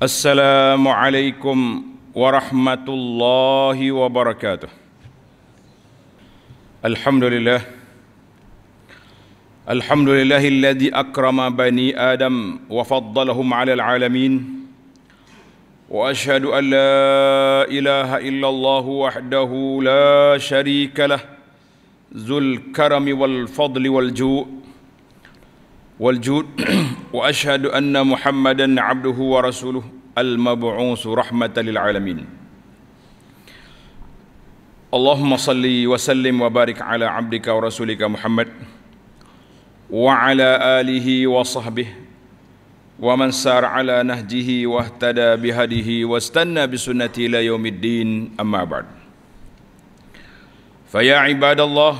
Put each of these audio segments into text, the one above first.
Assalamualaikum warahmatullahi wabarakatuh. Alhamdulillah. Alhamdulillah alladhi akrama bani Adam wa faddalahum 'alal 'alamin. Wa ashhadu an la ilaha illallah wahdahu la syarikalah. Zul karami wal fadli wal ju'. والجود وأشهد أن محمدا عبده ورسوله المبعوث رحمة للعالمين اللهم صل وسلم وبارك على عبدك ورسولك محمد وعلى آله وصحبه ومن سار على نهجه واهتدى بهديه واستنى بسنته إلى يوم الدين أما بعد فيا عباد الله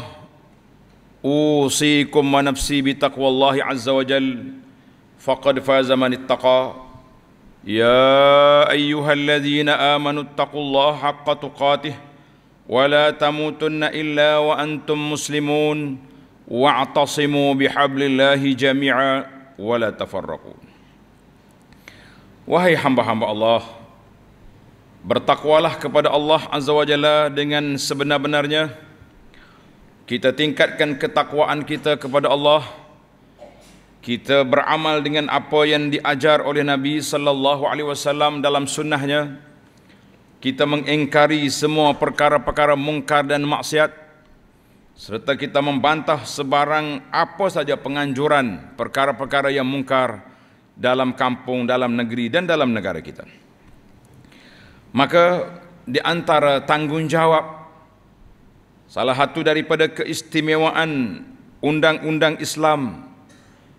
أوصيكم ونفسي بتقوى الله عز وجل فقد فاز من اتقى يا أيها الذين آمنوا اتقوا الله حق تقاته ولا تموتن إلا وأنتم مسلمون واعتصموا بحبل الله جميعا ولا تفرقوا وهي حمب حمب الله bertakwalah kepada Allah Azza wa Jalla dengan sebenar-benarnya kita tingkatkan ketakwaan kita kepada Allah kita beramal dengan apa yang diajar oleh Nabi sallallahu alaihi wasallam dalam sunnahnya kita mengingkari semua perkara-perkara mungkar dan maksiat serta kita membantah sebarang apa saja penganjuran perkara-perkara yang mungkar dalam kampung, dalam negeri dan dalam negara kita. Maka di antara tanggungjawab Salah satu daripada keistimewaan undang-undang Islam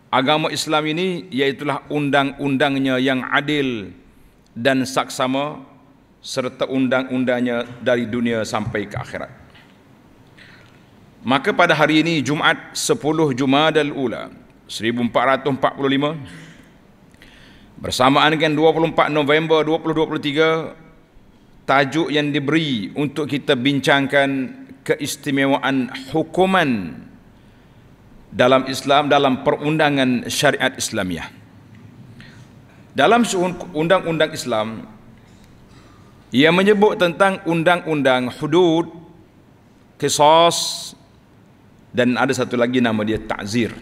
agama Islam ini iaitulah undang-undangnya yang adil dan saksama serta undang-undangnya dari dunia sampai ke akhirat. Maka pada hari ini Jumaat 10 Jumaat Jumadal Ula 1445 bersamaan dengan 24 November 2023 tajuk yang diberi untuk kita bincangkan keistimewaan hukuman dalam Islam dalam perundangan syariat Islamiah. Dalam undang-undang Islam ia menyebut tentang undang-undang hudud, kisos dan ada satu lagi nama dia ta'zir.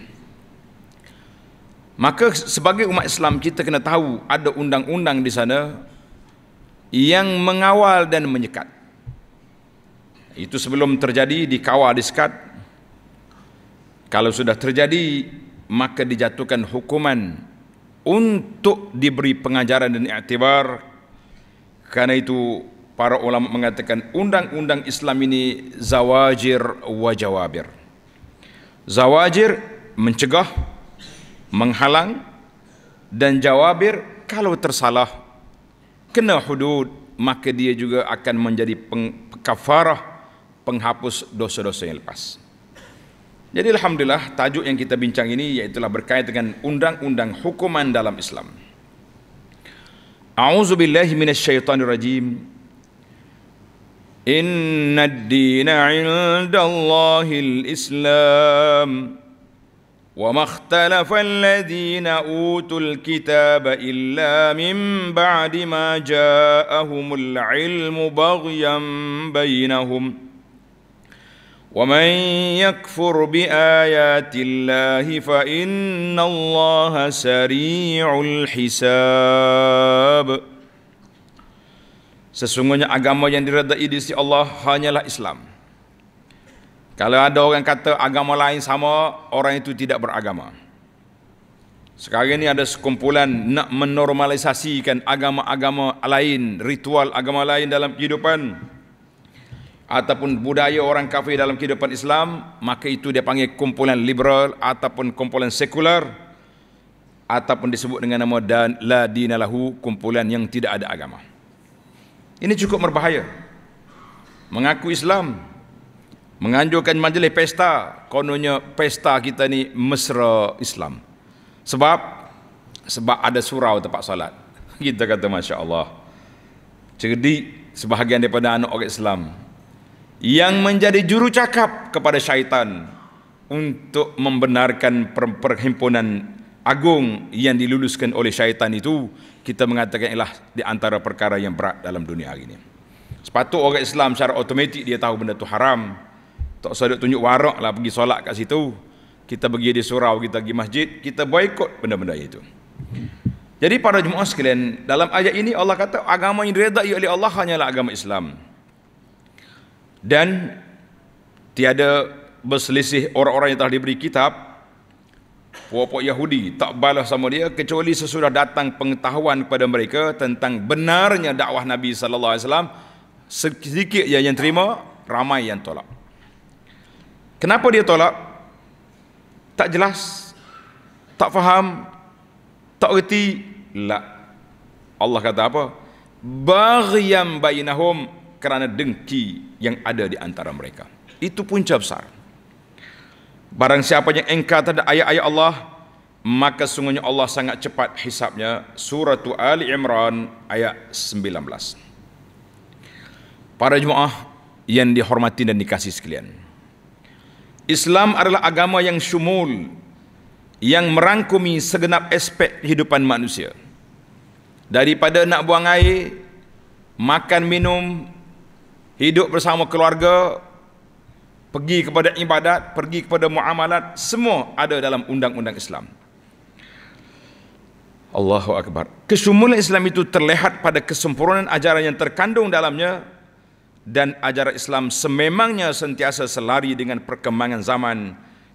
Maka sebagai umat Islam kita kena tahu ada undang-undang di sana yang mengawal dan menyekat. Itu sebelum terjadi di kawah diskat. Kalau sudah terjadi, maka dijatuhkan hukuman untuk diberi pengajaran dan iktibar. Karena itu para ulama mengatakan undang-undang Islam ini zawajir wa jawabir. Zawajir mencegah, menghalang dan jawabir kalau tersalah kena hudud maka dia juga akan menjadi pengkafarah penghapus dosa-dosa yang lepas. Jadi alhamdulillah tajuk yang kita bincang ini iaitulah berkait dengan undang-undang hukuman dalam Islam. A'udzu billahi minasyaitonir rajim. Inna ad-dina 'inda al-Islam. وما اختلف الذين اوتوا الكتاب الا من بعد ما جاءهم العلم بغيا ومن يكفر بآيات الله فإن الله سريع الحساب Sesungguhnya agama yang diredai di sisi Allah hanyalah Islam. Kalau ada orang kata agama lain sama, orang itu tidak beragama. Sekarang ini ada sekumpulan nak menormalisasikan agama-agama lain, ritual agama lain dalam kehidupan ataupun budaya orang kafir dalam kehidupan Islam, maka itu dia panggil kumpulan liberal ataupun kumpulan sekular ataupun disebut dengan nama dan la dinalahu kumpulan yang tidak ada agama. Ini cukup berbahaya. Mengaku Islam, menganjurkan majlis pesta, kononnya pesta kita ni mesra Islam. Sebab sebab ada surau tempat salat. Kita kata masya-Allah. Cerdik sebahagian daripada anak orang Islam yang menjadi juru cakap kepada syaitan untuk membenarkan perhimpunan agung yang diluluskan oleh syaitan itu kita mengatakan ialah di antara perkara yang berat dalam dunia hari ini sepatut orang Islam secara otomatik dia tahu benda itu haram tak usah duk tunjuk warak lah pergi solat kat situ kita pergi di surau, kita pergi masjid kita boykot benda-benda itu jadi para jemaah sekalian dalam ayat ini Allah kata agama yang diredai oleh Allah hanyalah agama Islam dan tiada berselisih orang-orang yang telah diberi kitab puak-puak Yahudi tak balas sama dia kecuali sesudah datang pengetahuan kepada mereka tentang benarnya dakwah Nabi sallallahu alaihi wasallam sedikit yang yang terima ramai yang tolak kenapa dia tolak tak jelas tak faham tak reti Allah kata apa baghyam bainahum kerana dengki yang ada di antara mereka. Itu punca besar. Barang siapa yang engkau tanda ayat-ayat Allah, maka sungguhnya Allah sangat cepat hisapnya. Surah Ali Imran ayat 19. Para jemaah yang dihormati dan dikasih sekalian. Islam adalah agama yang syumul, yang merangkumi segenap aspek kehidupan manusia. Daripada nak buang air, makan minum, hidup bersama keluarga pergi kepada ibadat pergi kepada muamalat semua ada dalam undang-undang Islam Allahu Akbar kesemuan Islam itu terlihat pada kesempurnaan ajaran yang terkandung dalamnya dan ajaran Islam sememangnya sentiasa selari dengan perkembangan zaman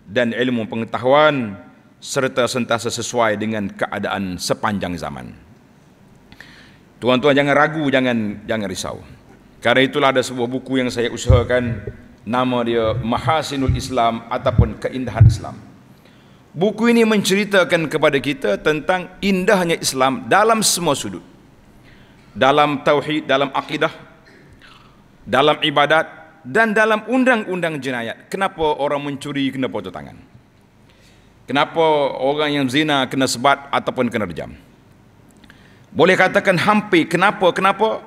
dan ilmu pengetahuan serta sentiasa sesuai dengan keadaan sepanjang zaman. Tuan-tuan jangan ragu, jangan jangan risau. Karena itulah ada sebuah buku yang saya usahakan nama dia Mahasinul Islam ataupun Keindahan Islam. Buku ini menceritakan kepada kita tentang indahnya Islam dalam semua sudut. Dalam tauhid, dalam akidah, dalam ibadat dan dalam undang-undang jenayat. Kenapa orang mencuri kena potong tangan? Kenapa orang yang zina kena sebat ataupun kena rejam? Boleh katakan hampir kenapa kenapa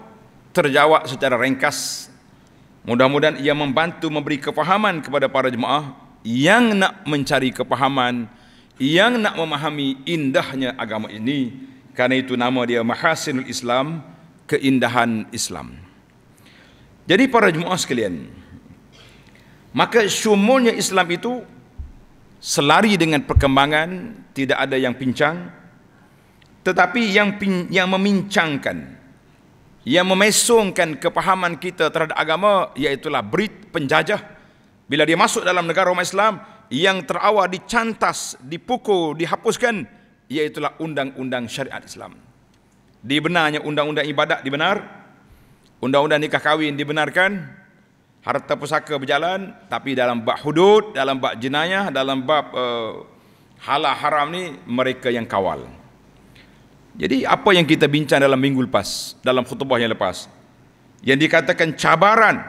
terjawab secara ringkas. Mudah-mudahan ia membantu memberi kefahaman kepada para jemaah yang nak mencari kefahaman, yang nak memahami indahnya agama ini. Karena itu nama dia Mahasinul Islam, keindahan Islam. Jadi para jemaah sekalian, maka sumulnya Islam itu selari dengan perkembangan, tidak ada yang pincang, tetapi yang yang memincangkan, yang memesungkan kepahaman kita terhadap agama iaitulah Brit penjajah bila dia masuk dalam negara umat Islam yang terawal dicantas, dipukul, dihapuskan iaitulah undang-undang syariat Islam. Dibenarnya undang-undang ibadat dibenar, undang-undang nikah kahwin dibenarkan, harta pusaka berjalan tapi dalam bab hudud, dalam bab jenayah, dalam bab uh, halal haram ni mereka yang kawal. Jadi apa yang kita bincang dalam minggu lepas, dalam khutbah yang lepas, yang dikatakan cabaran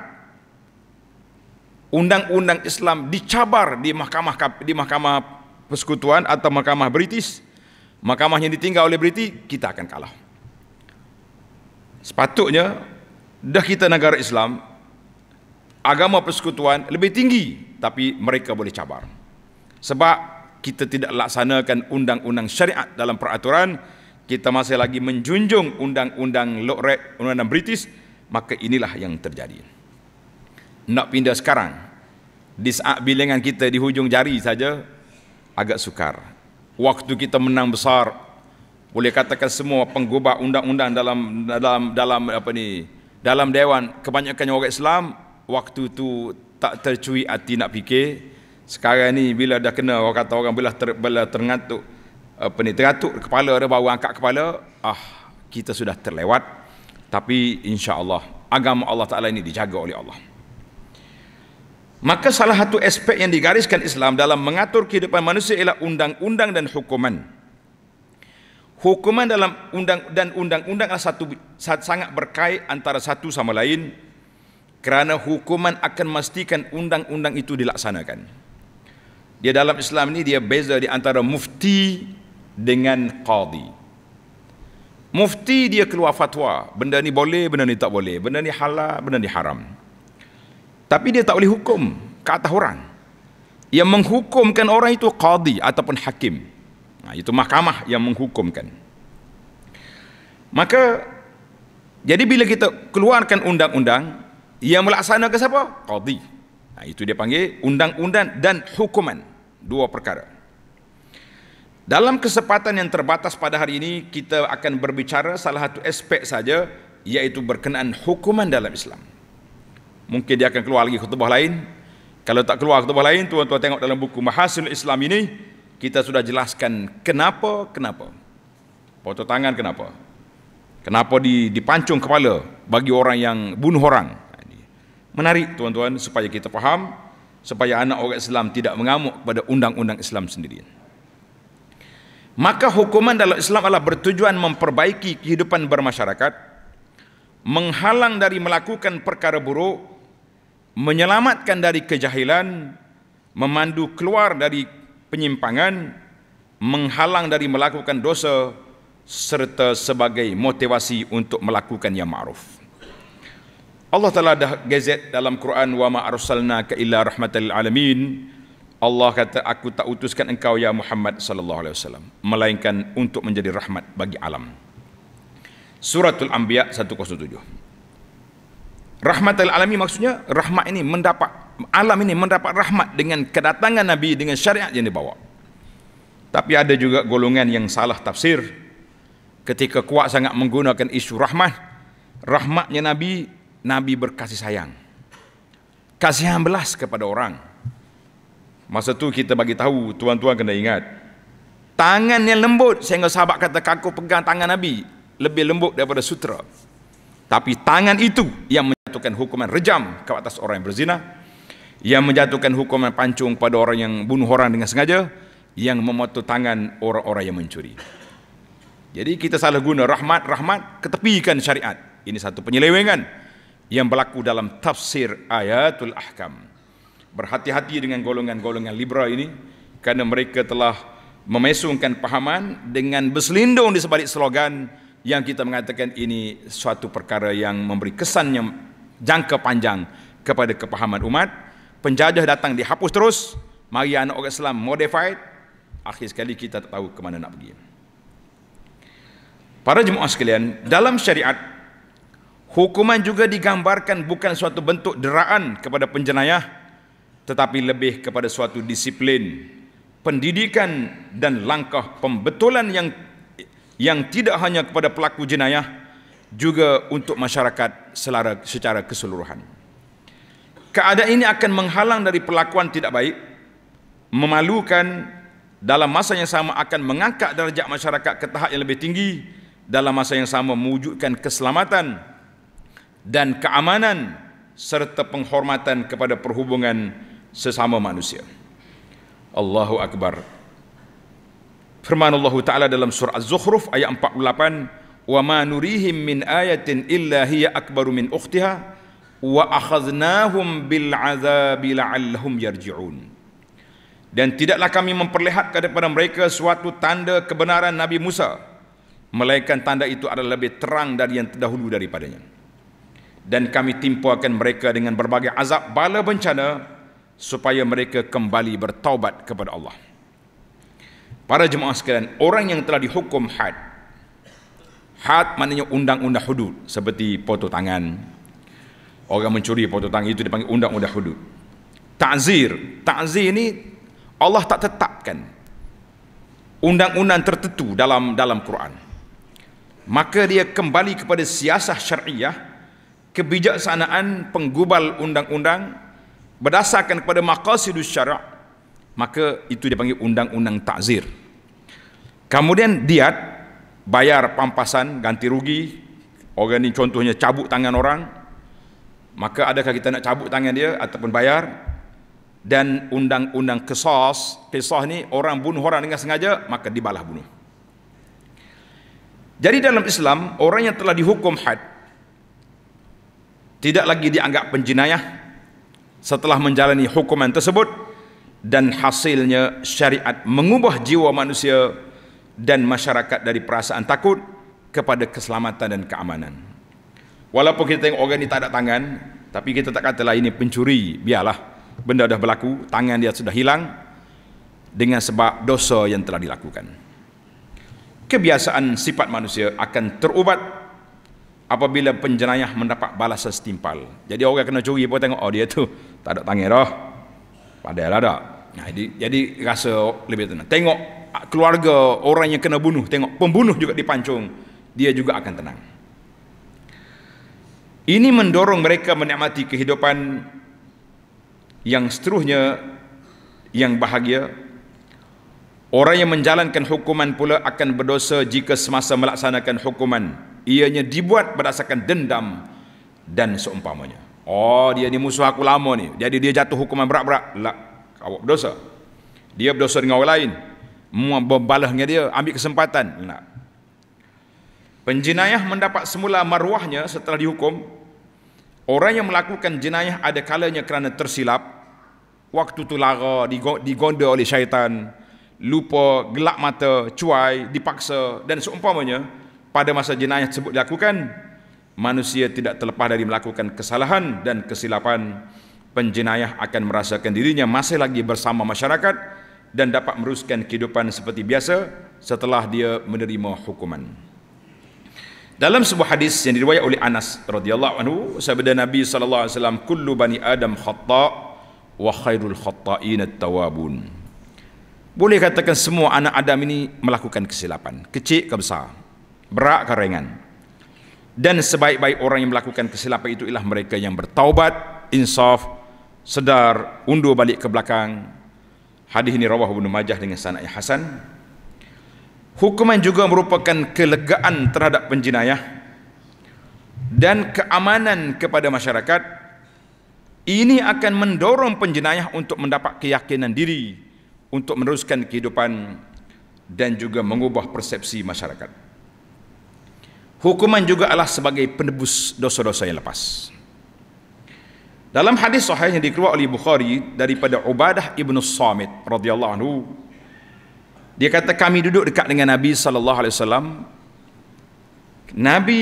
undang-undang Islam dicabar di mahkamah di mahkamah persekutuan atau mahkamah British, mahkamah yang ditinggal oleh British, kita akan kalah. Sepatutnya dah kita negara Islam agama persekutuan lebih tinggi tapi mereka boleh cabar. Sebab kita tidak laksanakan undang-undang syariat dalam peraturan, kita masih lagi menjunjung undang-undang Lokret undang-undang British maka inilah yang terjadi nak pindah sekarang di saat bilangan kita di hujung jari saja agak sukar waktu kita menang besar boleh katakan semua penggubah undang-undang dalam dalam dalam apa ni dalam dewan kebanyakan orang Islam waktu tu tak tercui hati nak fikir sekarang ni bila dah kena orang kata orang bila ter, bila terngantuk apa eh, ni teratuk kepala dia baru angkat kepala ah kita sudah terlewat tapi insya-Allah agama Allah Taala ini dijaga oleh Allah maka salah satu aspek yang digariskan Islam dalam mengatur kehidupan manusia ialah undang-undang dan hukuman hukuman dalam undang dan undang-undang adalah satu sangat berkait antara satu sama lain kerana hukuman akan memastikan undang-undang itu dilaksanakan dia dalam Islam ini dia beza di antara mufti dengan qadi mufti dia keluar fatwa benda ni boleh benda ni tak boleh benda ni halal benda ni haram tapi dia tak boleh hukum ke atas orang yang menghukumkan orang itu qadi ataupun hakim nah, ha, itu mahkamah yang menghukumkan maka jadi bila kita keluarkan undang-undang yang melaksanakan siapa? qadi nah, ha, itu dia panggil undang-undang dan hukuman dua perkara dalam kesempatan yang terbatas pada hari ini kita akan berbicara salah satu aspek saja iaitu berkenaan hukuman dalam Islam. Mungkin dia akan keluar lagi khutbah lain. Kalau tak keluar khutbah lain, tuan-tuan tengok dalam buku Mahasil Islam ini, kita sudah jelaskan kenapa, kenapa. Potong tangan kenapa. Kenapa dipancung kepala bagi orang yang bunuh orang. Menarik tuan-tuan supaya kita faham, supaya anak orang Islam tidak mengamuk pada undang-undang Islam sendirian. Maka hukuman dalam Islam adalah bertujuan memperbaiki kehidupan bermasyarakat, menghalang dari melakukan perkara buruk, menyelamatkan dari kejahilan, memandu keluar dari penyimpangan, menghalang dari melakukan dosa, serta sebagai motivasi untuk melakukan yang ma'ruf. Allah telah dah gezet dalam Quran wa ma arsalna ka illa rahmatal alamin Allah kata aku tak utuskan engkau ya Muhammad sallallahu alaihi wasallam melainkan untuk menjadi rahmat bagi alam. Suratul Anbiya 107. Rahmatul alami maksudnya rahmat ini mendapat alam ini mendapat rahmat dengan kedatangan nabi dengan syariat yang dibawa. Tapi ada juga golongan yang salah tafsir ketika kuat sangat menggunakan isu rahmat rahmatnya nabi nabi berkasih sayang. Kasihan belas kepada orang. Masa tu kita bagi tahu tuan-tuan kena ingat. Tangan yang lembut saya sehingga sahabat kata kaku pegang tangan Nabi lebih lembut daripada sutra. Tapi tangan itu yang menjatuhkan hukuman rejam ke atas orang yang berzina, yang menjatuhkan hukuman pancung pada orang yang bunuh orang dengan sengaja, yang memotong tangan orang-orang yang mencuri. Jadi kita salah guna rahmat-rahmat ketepikan syariat. Ini satu penyelewengan yang berlaku dalam tafsir ayatul ahkam berhati-hati dengan golongan-golongan liberal ini kerana mereka telah memesungkan pahaman dengan berselindung di sebalik slogan yang kita mengatakan ini suatu perkara yang memberi kesan yang jangka panjang kepada kepahaman umat penjajah datang dihapus terus mari anak orang Islam modified akhir sekali kita tak tahu ke mana nak pergi para jemaah sekalian dalam syariat hukuman juga digambarkan bukan suatu bentuk deraan kepada penjenayah tetapi lebih kepada suatu disiplin pendidikan dan langkah pembetulan yang yang tidak hanya kepada pelaku jenayah juga untuk masyarakat selara secara keseluruhan. Keadaan ini akan menghalang dari perlakuan tidak baik, memalukan dalam masa yang sama akan mengangkat darjat masyarakat ke tahap yang lebih tinggi dalam masa yang sama mewujudkan keselamatan dan keamanan serta penghormatan kepada perhubungan sesama manusia. Allahu Akbar. Firman Allah Ta'ala dalam surah Az-Zukhruf ayat 48, وَمَا نُرِيهِمْ مِنْ آيَةٍ إِلَّا هِيَ أَكْبَرُ مِنْ أُخْتِهَا وَأَخَذْنَاهُمْ بِالْعَذَابِ لَعَلَّهُمْ يَرْجِعُونَ dan tidaklah kami memperlihatkan kepada mereka suatu tanda kebenaran Nabi Musa melainkan tanda itu adalah lebih terang dari yang terdahulu daripadanya dan kami timpakan mereka dengan berbagai azab bala bencana supaya mereka kembali bertaubat kepada Allah. Para jemaah sekalian, orang yang telah dihukum had. Had maknanya undang-undang hudud seperti potong tangan. Orang mencuri potong tangan itu dipanggil undang-undang hudud. Ta'zir, ta'zir ini Allah tak tetapkan undang-undang tertentu dalam dalam Quran. Maka dia kembali kepada siasah syariah kebijaksanaan penggubal undang-undang berdasarkan kepada maqasidus syara' maka itu dia panggil undang-undang takzir. Kemudian diat bayar pampasan ganti rugi orang ni contohnya cabut tangan orang maka adakah kita nak cabut tangan dia ataupun bayar dan undang-undang kesos kisah ni orang bunuh orang dengan sengaja maka dibalah bunuh jadi dalam Islam orang yang telah dihukum had tidak lagi dianggap penjinayah setelah menjalani hukuman tersebut dan hasilnya syariat mengubah jiwa manusia dan masyarakat dari perasaan takut kepada keselamatan dan keamanan. Walaupun kita tengok orang ini tak ada tangan, tapi kita tak katalah ini pencuri, biarlah benda dah berlaku, tangan dia sudah hilang dengan sebab dosa yang telah dilakukan. Kebiasaan sifat manusia akan terubat apabila penjenayah mendapat balasan setimpal. Jadi orang kena curi pun tengok, oh dia tu tak ada tangis dah padahal ada nah, jadi, jadi rasa lebih tenang tengok ah, keluarga orang yang kena bunuh tengok pembunuh juga dipancung dia juga akan tenang ini mendorong mereka menikmati kehidupan yang seterusnya yang bahagia orang yang menjalankan hukuman pula akan berdosa jika semasa melaksanakan hukuman ianya dibuat berdasarkan dendam dan seumpamanya Oh dia ni musuh aku lama ni. Jadi dia jatuh hukuman berat-berat. Lah, awak berdosa. Dia berdosa dengan orang lain. Mua berbalah dengan dia. Ambil kesempatan. Nah. Penjenayah mendapat semula maruahnya setelah dihukum. Orang yang melakukan jenayah ada kalanya kerana tersilap. Waktu tu lara digonda oleh syaitan. Lupa gelap mata, cuai, dipaksa dan seumpamanya. Pada masa jenayah tersebut dilakukan, manusia tidak terlepas dari melakukan kesalahan dan kesilapan penjenayah akan merasakan dirinya masih lagi bersama masyarakat dan dapat meruskan kehidupan seperti biasa setelah dia menerima hukuman dalam sebuah hadis yang diriwayat oleh Anas radhiyallahu anhu sabda Nabi saw. kullu bani adam khata wa khairul khata'in at-tawabun boleh katakan semua anak Adam ini melakukan kesilapan kecil ke besar berat ke ringan dan sebaik-baik orang yang melakukan kesilapan itu ialah mereka yang bertaubat, insaf, sedar, undur balik ke belakang. Hadis ini rawah Ibnu Majah dengan sanad hasan. Hukuman juga merupakan kelegaan terhadap penjenayah dan keamanan kepada masyarakat. Ini akan mendorong penjenayah untuk mendapat keyakinan diri untuk meneruskan kehidupan dan juga mengubah persepsi masyarakat. Hukuman juga adalah sebagai penebus dosa-dosa yang lepas. Dalam hadis sahih yang dikeluarkan oleh Bukhari daripada Ubadah ibnu Samit radhiyallahu anhu, dia kata kami duduk dekat dengan Nabi sallallahu alaihi wasallam. Nabi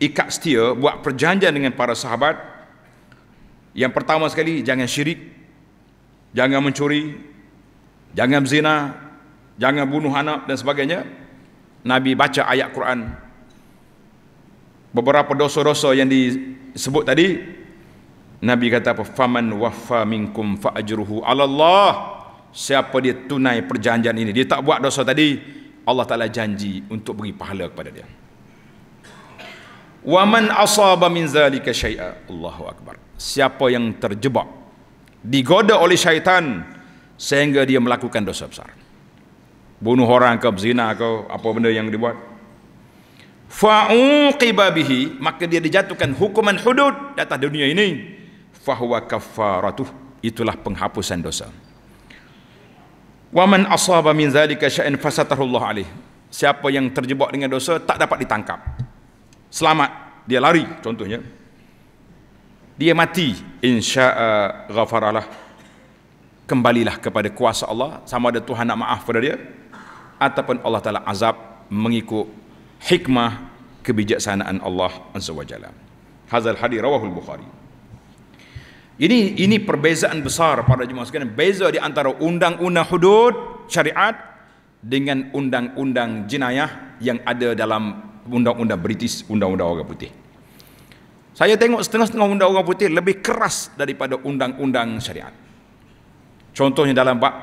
ikat setia buat perjanjian dengan para sahabat. Yang pertama sekali jangan syirik, jangan mencuri, jangan zina, jangan bunuh anak dan sebagainya. Nabi baca ayat Quran beberapa dosa-dosa yang disebut tadi Nabi kata apa faman waffa minkum fa ajruhu ala Allah siapa dia tunai perjanjian ini dia tak buat dosa tadi Allah Taala janji untuk beri pahala kepada dia wa man asaba min zalika syai'a Allahu akbar siapa yang terjebak digoda oleh syaitan sehingga dia melakukan dosa besar bunuh orang ke berzina ke apa benda yang dibuat fa'uqiba bihi maka dia dijatuhkan hukuman hudud di atas dunia ini fahuwa kafaratu itulah penghapusan dosa waman asaba min zalika sya'in fasatahullah alaih siapa yang terjebak dengan dosa tak dapat ditangkap selamat dia lari contohnya dia mati insya'a ghafaralah kembalilah kepada kuasa Allah sama ada Tuhan nak maaf pada dia ataupun Allah Ta'ala azab mengikut hikmah kebijaksanaan Allah Azza wa Jalla. Hazal hadis rawahu al-Bukhari. Ini ini perbezaan besar pada jemaah sekalian, beza di antara undang-undang hudud syariat dengan undang-undang jenayah yang ada dalam undang-undang British, undang-undang orang putih. Saya tengok setengah-setengah undang-undang putih lebih keras daripada undang-undang syariat. Contohnya dalam bab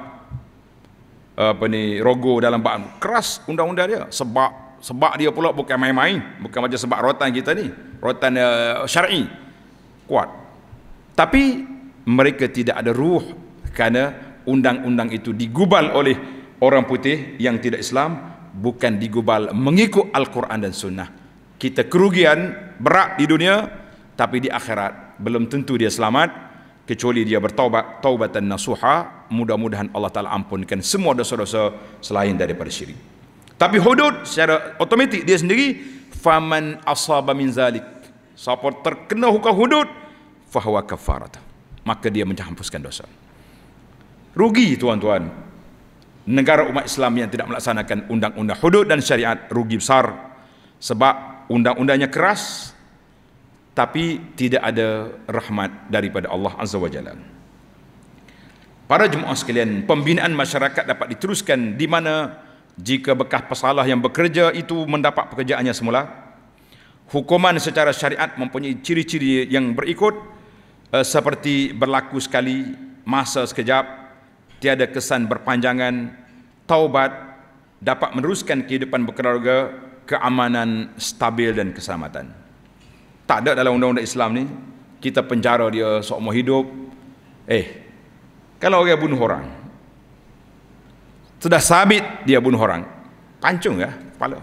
apa ni rogo dalam bab keras undang-undang dia sebab sebab dia pula bukan main-main bukan macam sebab rotan kita ni rotan uh, syar'i kuat tapi mereka tidak ada ruh kerana undang-undang itu digubal oleh orang putih yang tidak Islam bukan digubal mengikut Al-Quran dan Sunnah kita kerugian berat di dunia tapi di akhirat belum tentu dia selamat kecuali dia bertaubat taubatan nasuha mudah-mudahan Allah Ta'ala ampunkan semua dosa-dosa selain daripada syirik tapi hudud secara otomatik dia sendiri faman asaba min zalik. Siapa terkena hukum hudud fahuwa kafarat. Maka dia menghapuskan dosa. Rugi tuan-tuan. Negara umat Islam yang tidak melaksanakan undang-undang hudud dan syariat rugi besar sebab undang-undangnya keras tapi tidak ada rahmat daripada Allah Azza wa Jalla. Para jemaah sekalian, pembinaan masyarakat dapat diteruskan di mana jika bekas pesalah yang bekerja itu mendapat pekerjaannya semula hukuman secara syariat mempunyai ciri-ciri yang berikut eh, seperti berlaku sekali masa sekejap tiada kesan berpanjangan taubat dapat meneruskan kehidupan berkeluarga keamanan stabil dan keselamatan tak ada dalam undang-undang Islam ni kita penjara dia seumur hidup eh kalau orang bunuh orang sudah sabit dia bunuh orang pancung ya kepala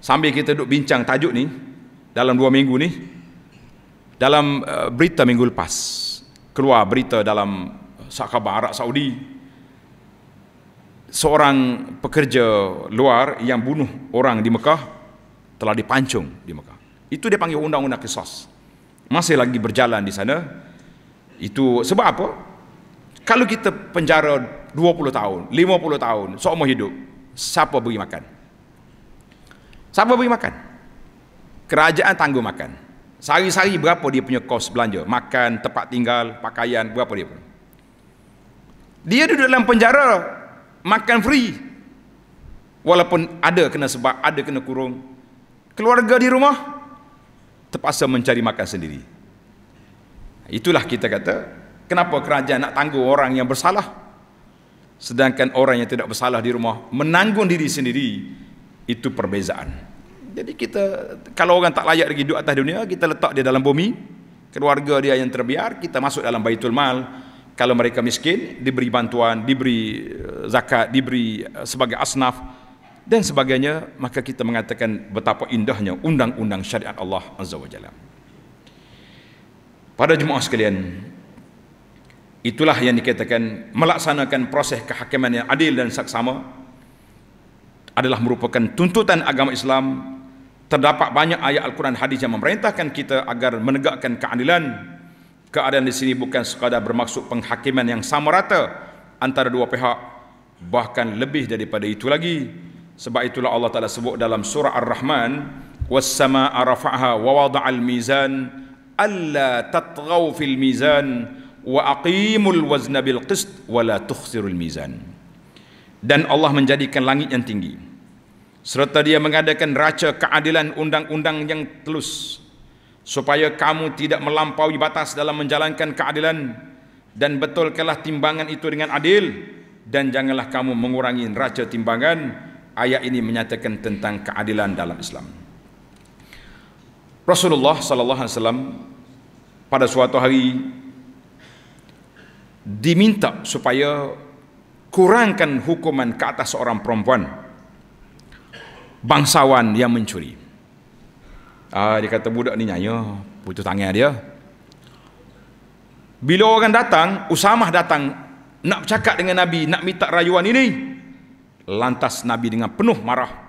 sambil kita duduk bincang tajuk ni dalam dua minggu ni dalam uh, berita minggu lepas keluar berita dalam eh, sahabat Arab Saudi seorang pekerja luar yang bunuh orang di Mekah telah dipancung di Mekah itu dia panggil undang-undang kisah, masih lagi berjalan di sana itu sebab apa kalau kita penjara 20 tahun, 50 tahun, seumur hidup, siapa beri makan? Siapa beri makan? Kerajaan tangguh makan. Sehari-hari berapa dia punya kos belanja? Makan, tempat tinggal, pakaian, berapa dia pun. Dia duduk dalam penjara, makan free. Walaupun ada kena sebab, ada kena kurung. Keluarga di rumah, terpaksa mencari makan sendiri. Itulah kita kata, Kenapa kerajaan nak tanggung orang yang bersalah? Sedangkan orang yang tidak bersalah di rumah menanggung diri sendiri. Itu perbezaan. Jadi kita, kalau orang tak layak lagi duduk atas dunia, kita letak dia dalam bumi. Keluarga dia yang terbiar, kita masuk dalam baitul mal. Kalau mereka miskin, diberi bantuan, diberi eh, zakat, diberi eh, sebagai asnaf dan sebagainya, maka kita mengatakan betapa indahnya undang-undang syariat Allah Azza wa Jalla. Pada jemaah sekalian, Itulah yang dikatakan melaksanakan proses kehakiman yang adil dan saksama adalah merupakan tuntutan agama Islam. Terdapat banyak ayat Al-Quran hadis yang memerintahkan kita agar menegakkan keadilan. Keadaan di sini bukan sekadar bermaksud penghakiman yang sama rata antara dua pihak. Bahkan lebih daripada itu lagi. Sebab itulah Allah Ta'ala sebut dalam surah Ar-Rahman. وَالسَّمَاءَ رَفَعْهَا وَوَضَعَ الْمِيزَانِ أَلَّا تَطْغَوْ فِي الْمِيزَانِ wa aqimul wazna bil qist wa la tukhsirul mizan dan Allah menjadikan langit yang tinggi serta dia mengadakan raja keadilan undang-undang yang telus supaya kamu tidak melampaui batas dalam menjalankan keadilan dan betulkanlah timbangan itu dengan adil dan janganlah kamu mengurangi raja timbangan ayat ini menyatakan tentang keadilan dalam Islam Rasulullah sallallahu alaihi wasallam pada suatu hari diminta supaya kurangkan hukuman ke atas seorang perempuan bangsawan yang mencuri. Ah dia kata budak ni nyanya putus tangan dia. Bila orang datang, Usamah datang nak cakap dengan Nabi, nak minta rayuan ini. Lantas Nabi dengan penuh marah.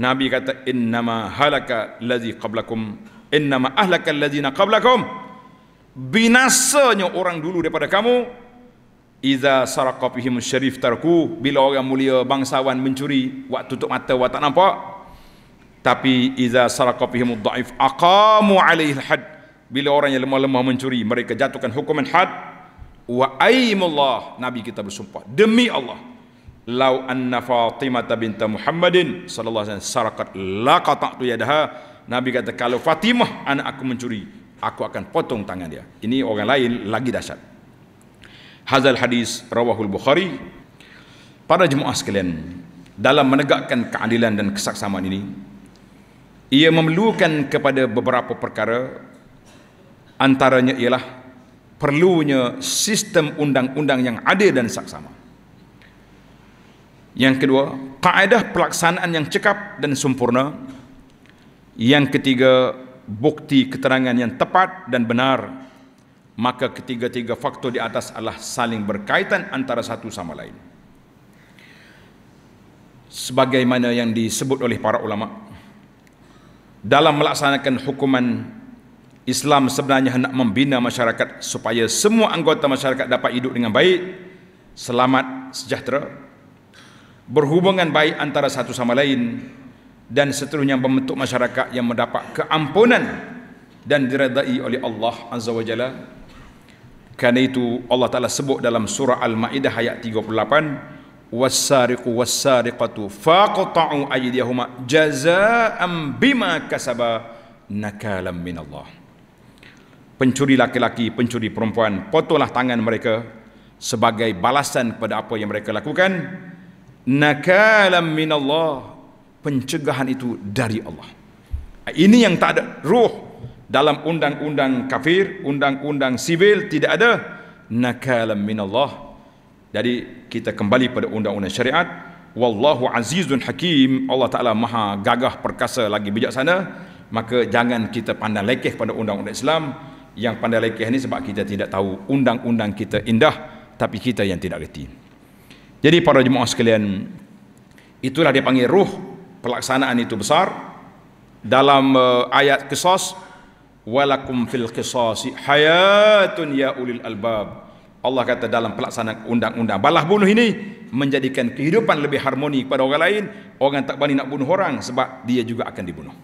Nabi kata innama halaka allazi qablakum innama ahlaka allazina qablakum binasanya orang dulu daripada kamu iza saraqafihim syarif tarku bila orang mulia bangsawan mencuri waktu tutup mata waktu tak nampak tapi iza saraqafihim dhaif aqamu alaihi had bila orang yang lemah-lemah mencuri mereka jatuhkan hukuman had wa aimullah nabi kita bersumpah demi Allah lau anna fatimah binti muhammadin sallallahu alaihi wasallam saraqat laqata yadaha nabi kata kalau fatimah anak aku mencuri aku akan potong tangan dia. Ini orang lain lagi dahsyat. Hazal hadis rawahul Bukhari. pada jemaah sekalian, dalam menegakkan keadilan dan kesaksamaan ini, ia memerlukan kepada beberapa perkara antaranya ialah perlunya sistem undang-undang yang adil dan saksama. Yang kedua, kaedah pelaksanaan yang cekap dan sempurna. Yang ketiga, bukti keterangan yang tepat dan benar maka ketiga-tiga faktor di atas adalah saling berkaitan antara satu sama lain sebagaimana yang disebut oleh para ulama dalam melaksanakan hukuman Islam sebenarnya hendak membina masyarakat supaya semua anggota masyarakat dapat hidup dengan baik, selamat, sejahtera, berhubungan baik antara satu sama lain, dan seterusnya membentuk masyarakat yang mendapat keampunan dan diredai oleh Allah Azza wa Jalla. Karena itu Allah Ta'ala sebut dalam surah Al-Ma'idah ayat 38 Wassariqu wassariqatu faqta'u ayidiyahuma jaza'an bima kasaba nakalam Allah. Pencuri laki-laki, pencuri perempuan Potolah tangan mereka sebagai balasan kepada apa yang mereka lakukan Nakalam Allah pencegahan itu dari Allah. Ini yang tak ada ruh dalam undang-undang kafir, undang-undang sivil tidak ada nakalam min Allah. Jadi kita kembali pada undang-undang syariat. Wallahu azizun hakim. Allah Taala maha gagah perkasa lagi bijaksana. Maka jangan kita pandang lekeh pada undang-undang Islam. Yang pandang lekeh ini sebab kita tidak tahu undang-undang kita indah tapi kita yang tidak reti. Jadi para jemaah sekalian, itulah dia panggil ruh pelaksanaan itu besar dalam uh, ayat kisos walakum fil kisosi hayatun ya ulil albab Allah kata dalam pelaksanaan undang-undang balah bunuh ini menjadikan kehidupan lebih harmoni kepada orang lain orang tak berani nak bunuh orang sebab dia juga akan dibunuh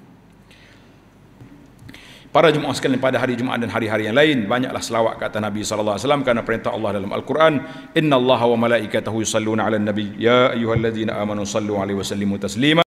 para jemaah sekalian pada hari Jumaat dan hari-hari yang lain banyaklah selawat kata Nabi sallallahu alaihi wasallam kerana perintah Allah dalam Al-Quran innallaha wa malaikatahu yusalluna 'alan nabi ya ayyuhallazina amanu sallu 'alaihi wa sallimu taslima